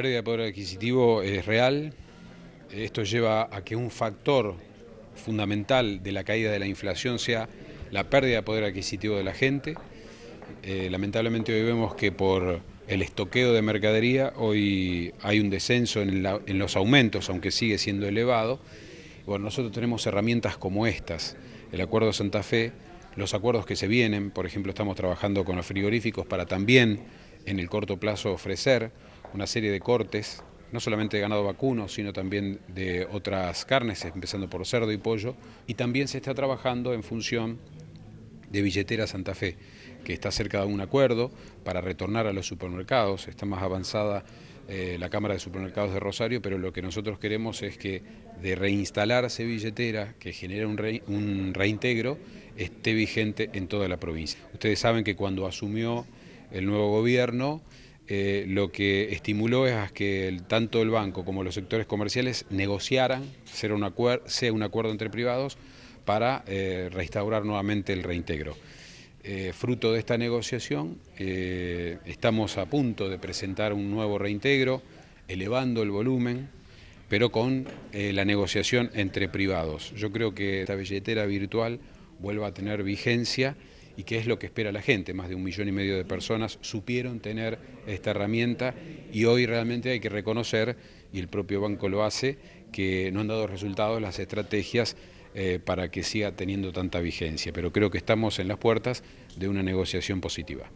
La pérdida de poder adquisitivo es real. Esto lleva a que un factor fundamental de la caída de la inflación sea la pérdida de poder adquisitivo de la gente. Eh, lamentablemente hoy vemos que por el estoqueo de mercadería hoy hay un descenso en, en los aumentos, aunque sigue siendo elevado. Bueno, nosotros tenemos herramientas como estas, el Acuerdo de Santa Fe, los acuerdos que se vienen, por ejemplo, estamos trabajando con los frigoríficos para también en el corto plazo ofrecer una serie de cortes, no solamente de ganado vacuno, sino también de otras carnes, empezando por cerdo y pollo, y también se está trabajando en función de Billetera Santa Fe, que está cerca de un acuerdo para retornar a los supermercados, está más avanzada eh, la Cámara de Supermercados de Rosario, pero lo que nosotros queremos es que de reinstalarse billetera, que genera un reintegro, esté vigente en toda la provincia. Ustedes saben que cuando asumió el nuevo gobierno, eh, lo que estimuló es que tanto el banco como los sectores comerciales negociaran, sea un, acuerdo entre privados, para eh, restaurar nuevamente el reintegro. Eh, fruto de esta negociación, estamos a punto de presentar un nuevo reintegro, elevando el volumen, pero con la negociación entre privados. Yo creo que esta billetera virtual vuelva a tener vigencia y que es lo que espera la gente. Más de un millón y medio de personas supieron tener esta herramienta y hoy realmente hay que reconocer, y el propio banco lo hace, que no han dado resultados las estrategias eh, para que siga teniendo tanta vigencia. Pero creo que estamos en las puertas de una negociación positiva.